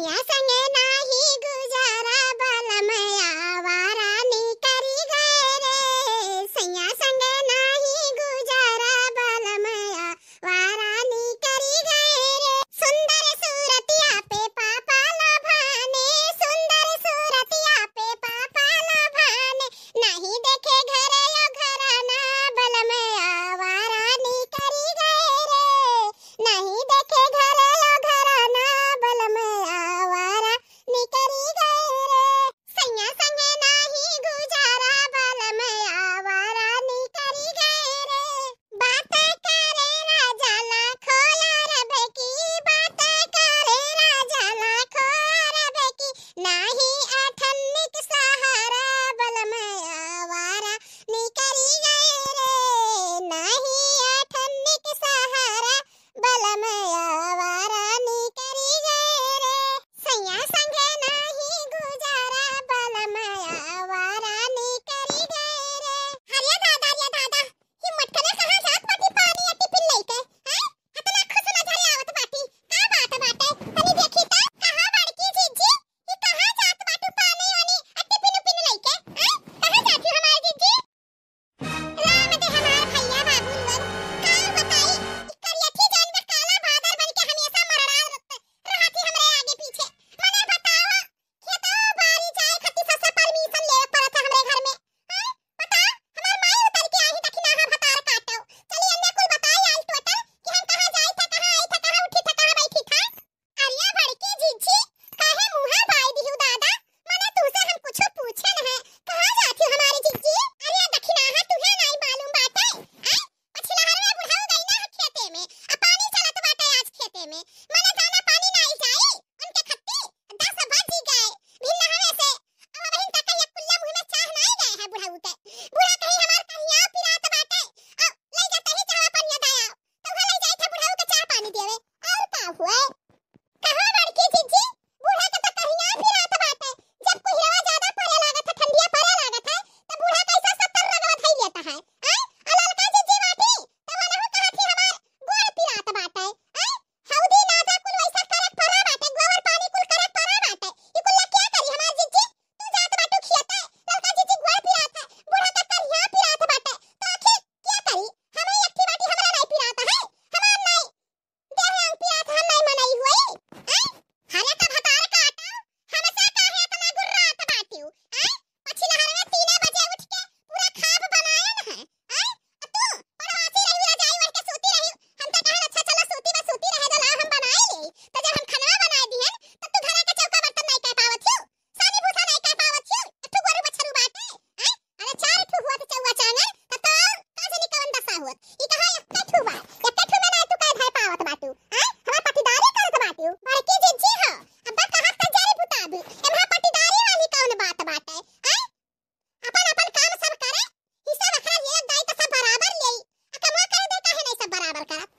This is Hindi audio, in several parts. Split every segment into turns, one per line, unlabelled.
屋さん баркат.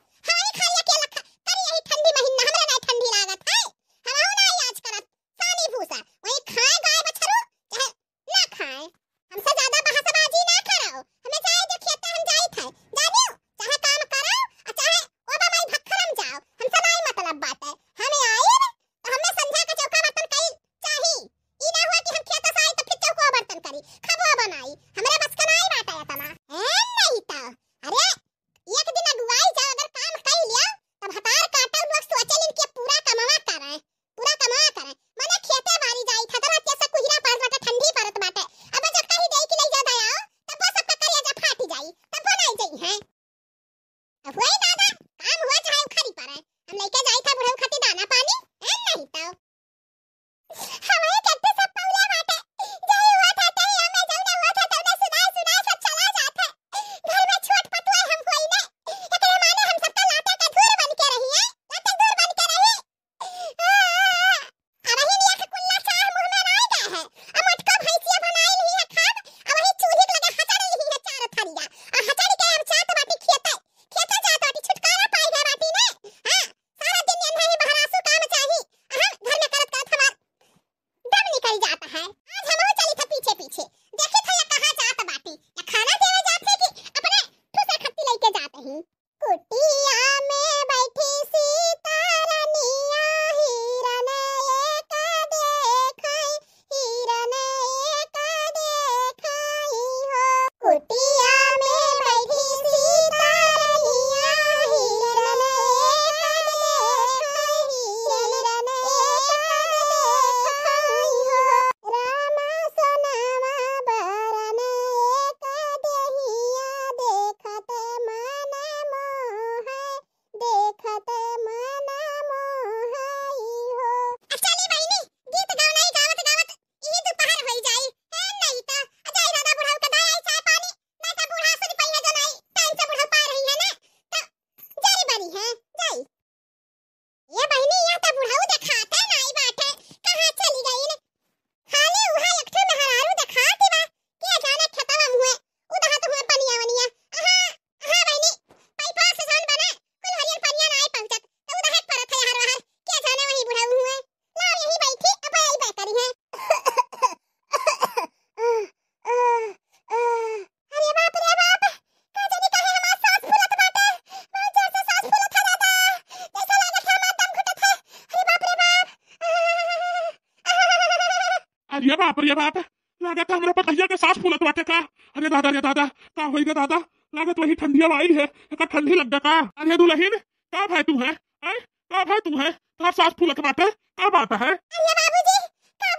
बाप रे बाप लागत तो हमरा पकहिया के साथ फूलत बाटे का अरे दादा रे दादा का होई गे दादा लागत तो वही ठंडिया आई है एक ठंडी लग का अरे दुलहिन का भाई तू है ए का भाई तू है का साथ फूलत बाटे का बात है
अरे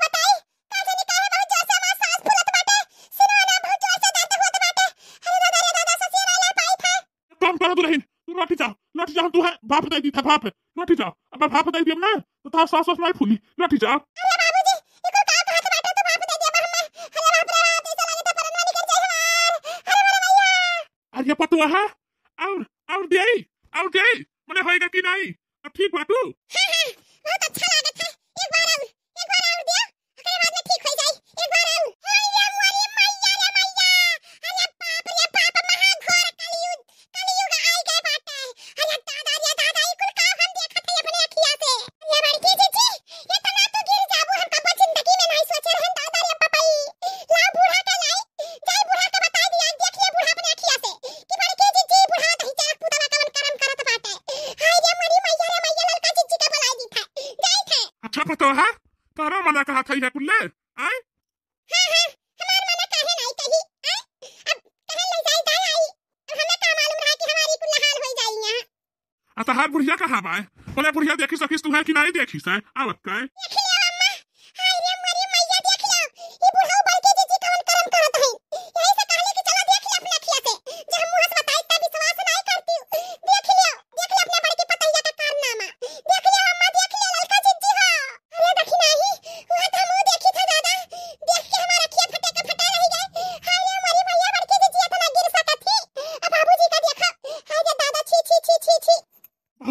बाबूजी काम दुलहिन तू लौट जा लौट जा तू है बाप दे दी था बाप लौट जा अब बाप बताई दी ना तो था सास सास नहीं फूली लौट जा अरे बाबूजी ये पटुआ है और और दे और दे मने होएगा कि नहीं अब ठीक बात बाटू
बहुत
पतो है तारा मना कहा था ये कुल्ले आए
हाँ हाँ कहे नहीं आए अब हमें मालूम रहा कि हमारी हाल
अतहार बुढ़िया कहा बाए बोले बुढ़िया देखी सखीस तुम्हें कि नहीं देखी सै आवत का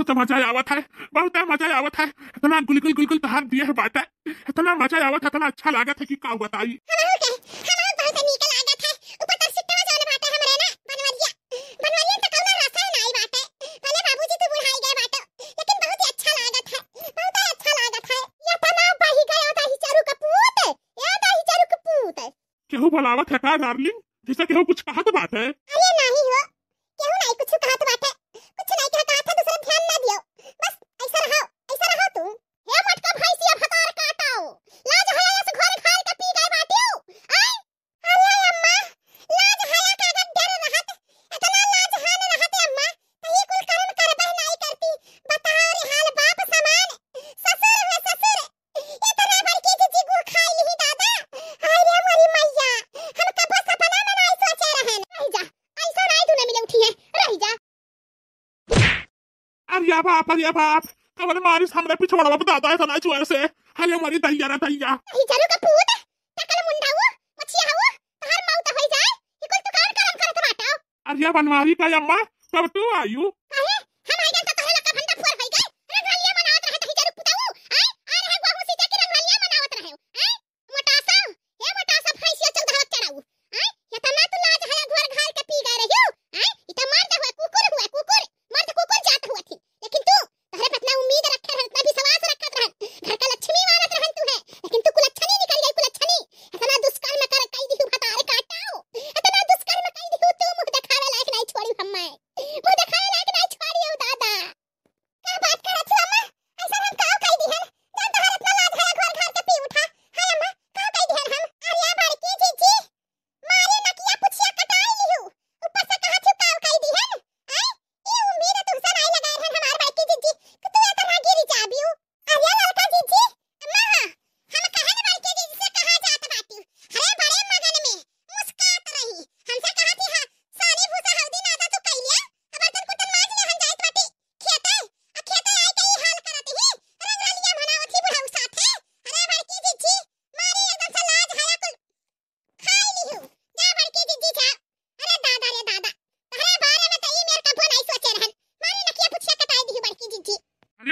बहुत मजा आवत है बहुत मजा आवत है इतना गुल गुल गुल गुलगुल तहार दिए है बात है इतना मजा आवत है इतना अच्छा लागत है कि का बताई केहू बुलावत है का डार्लिंग जैसे केहू कुछ कहा तो
बात है अरे नहीं हो केहू नहीं कुछ कहा
पाप अरे पाप हमारे मारिस हमरे पिछवाड़ा बताता है ना जोर से अरे हमारी दैया रे दैया
ई जरू का पूत टकल मुंडाऊ मछिया हाऊ तहार मौत होई जाए ई कुल दुकान करम करत बाटा
अरे बनवारी का अम्मा कब तू आयु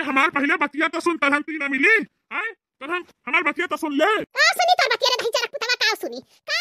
हमार पहले बतिया तो सुन तलहन तीन मिली हैं तलहन हमार बतिया तो सुन ले आ
हाँ, सुनी तोर बतिया रे ढाई चार कुतवा का सुनी का